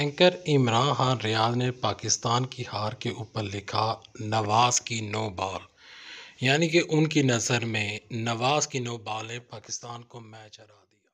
anchor Imran Khan रियाज ने पाकिस्तान की हार के ऊपर लिखा नवाज की नो बॉल यानी कि उनकी नज़र में नवाज की नो बॉल ने पाकिस्तान को मैच हरा दिया